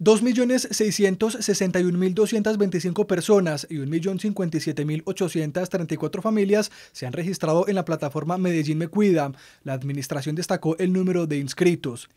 2.661.225 personas y 1.057.834 familias se han registrado en la plataforma Medellín Me Cuida. La administración destacó el número de inscritos.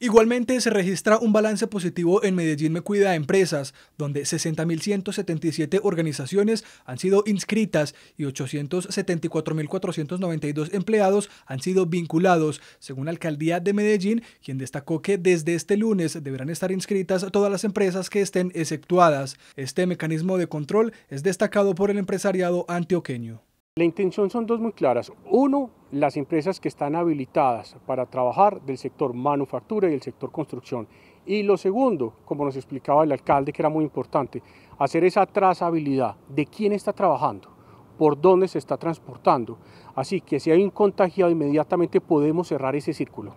Igualmente se registra un balance positivo en Medellín Me Cuida Empresas, donde 60.177 organizaciones han sido inscritas y 874.492 empleados han sido vinculados, según la alcaldía de Medellín, quien destacó que desde este lunes deberán estar inscritas todas las empresas que estén exceptuadas. Este mecanismo de control es destacado por el empresariado antioqueño. La intención son dos muy claras. Uno, las empresas que están habilitadas para trabajar del sector manufactura y del sector construcción. Y lo segundo, como nos explicaba el alcalde, que era muy importante, hacer esa trazabilidad de quién está trabajando, por dónde se está transportando. Así que si hay un contagiado, inmediatamente podemos cerrar ese círculo.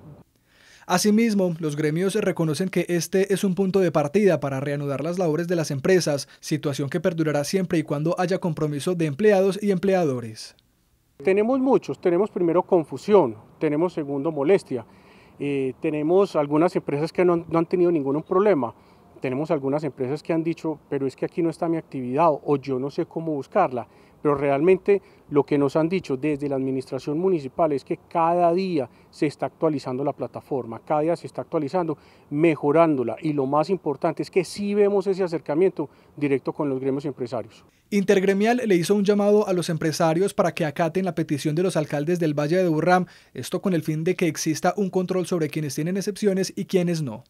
Asimismo, los gremios reconocen que este es un punto de partida para reanudar las labores de las empresas, situación que perdurará siempre y cuando haya compromiso de empleados y empleadores. Tenemos muchos, tenemos primero confusión, tenemos segundo molestia, eh, tenemos algunas empresas que no han tenido ningún problema, tenemos algunas empresas que han dicho, pero es que aquí no está mi actividad o yo no sé cómo buscarla, pero realmente lo que nos han dicho desde la administración municipal es que cada día se está actualizando la plataforma, cada día se está actualizando, mejorándola y lo más importante es que sí vemos ese acercamiento directo con los gremios empresarios. Intergremial le hizo un llamado a los empresarios para que acaten la petición de los alcaldes del Valle de Urram, esto con el fin de que exista un control sobre quienes tienen excepciones y quienes no.